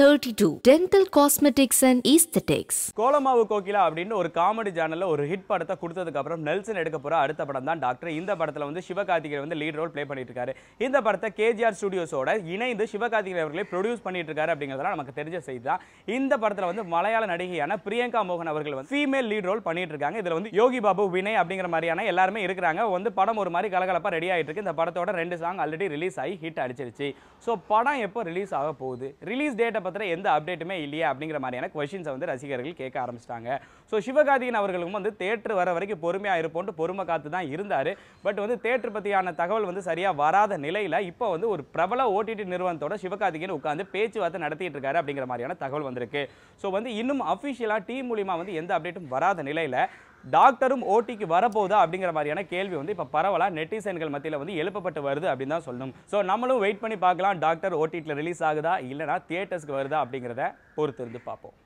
thirty two dental cosmetics and aesthetics Kolamaavu Kokila அப்படின்னு ஒரு comedy சேனல்ல ஒரு ஹிட் படத்தை கொடுத்ததுக்கு அப்புறம் நெல்சன் எடுக்க போற அடுத்த படம் தான் டாக்டர் இந்த படத்துல வந்து சிவகார்த்திகேயன் வந்து லீட் ரோல் ப்ளே பண்ணிட்டு இருக்காரு இந்த படத்தை கேஜிஆர் ஸ்டுடியோஸோட இணைந்து சிவகார்த்திகேயன் அவர்களை ப்ரொடியூஸ் பண்ணிட்டு இருக்காரு அப்படிங்கிறதெல்லாம் நமக்கு தெரிஞ்ச செய்தி தான் இந்த படத்துல வந்து மலையாள நடிகையான பிரியங்கா மோகன் அவர்கள் வந்து ஃபீமேல் லீட் ரோல் பண்ணிட்டு இருக்காங்க இதுல வந்து யோகி பாபு வினய் அப்படிங்கிற மாதிரியான எல்லாருமே இருக்கிறாங்க வந்து படம் ஒரு மாதிரி கலகலப்பா ரெடி ஆயிட்டு இருக்கு இந்த படத்தோட ரெண்டு சாங் ஆல்ரெடி ரிலீஸ் ஆகி ஹிட் அடிச்சிருச்சு ஸோ படம் எப்போ ரிலீஸ் ஆக போகுது ரிலீஸ் டேட்டை பத்திர எந்த அப்டேட்டுமே இல்லையா அப்படிங்கிற மாதிரியான கொஷின்ஸை வந்து ரசிகர்கள் கேட்க ஆரம்பிச்சிட்டாங்க ஸோ சிவகாதியின் அவர்களுக்கும் வந்து தேட்டர் வர வரைக்கும் பொறுமையாக இருப்போன்ட்டு பொறுமை காத்து தான் இருந்தார் பட் வந்து தேட்டர் பற்றியான தகவல் வந்து சரியாக வராத நிலையில் இப்போ வந்து ஒரு பிரபல ஓடிடி நிறுவனத்தோட சிவகார்த்திகேயன் உட்காந்து பேச்சுவார்த்தை நடத்திட்டு இருக்காரு அப்படிங்கிற மாதிரியான தகவல் வந்திருக்கு ஸோ வந்து இன்னும் அஃபிஷியலாக டீம் மூலியமாக வந்து எந்த அப்டேட்டும் வராத நிலையில் டாக்டரும் ஓட்டிக்கு வரப்போகுதா அப்படிங்கிற மாதிரியான கேள்வி வந்து இப்போ பரவலாக நெட்டிசன்கள் மத்தியில் வந்து எழுப்பப்பட்டு வருது அப்படின்னு தான் சொல்லணும் ஸோ நம்மளும் வெயிட் பண்ணி பார்க்கலாம் டாக்டர் ஓடிடியில் ரிலீஸ் ஆகுதா இல்லைனா தியேட்டர்ஸ்க்கு வருதா அப்படிங்கிறத பொறுத்து இருந்து பார்ப்போம்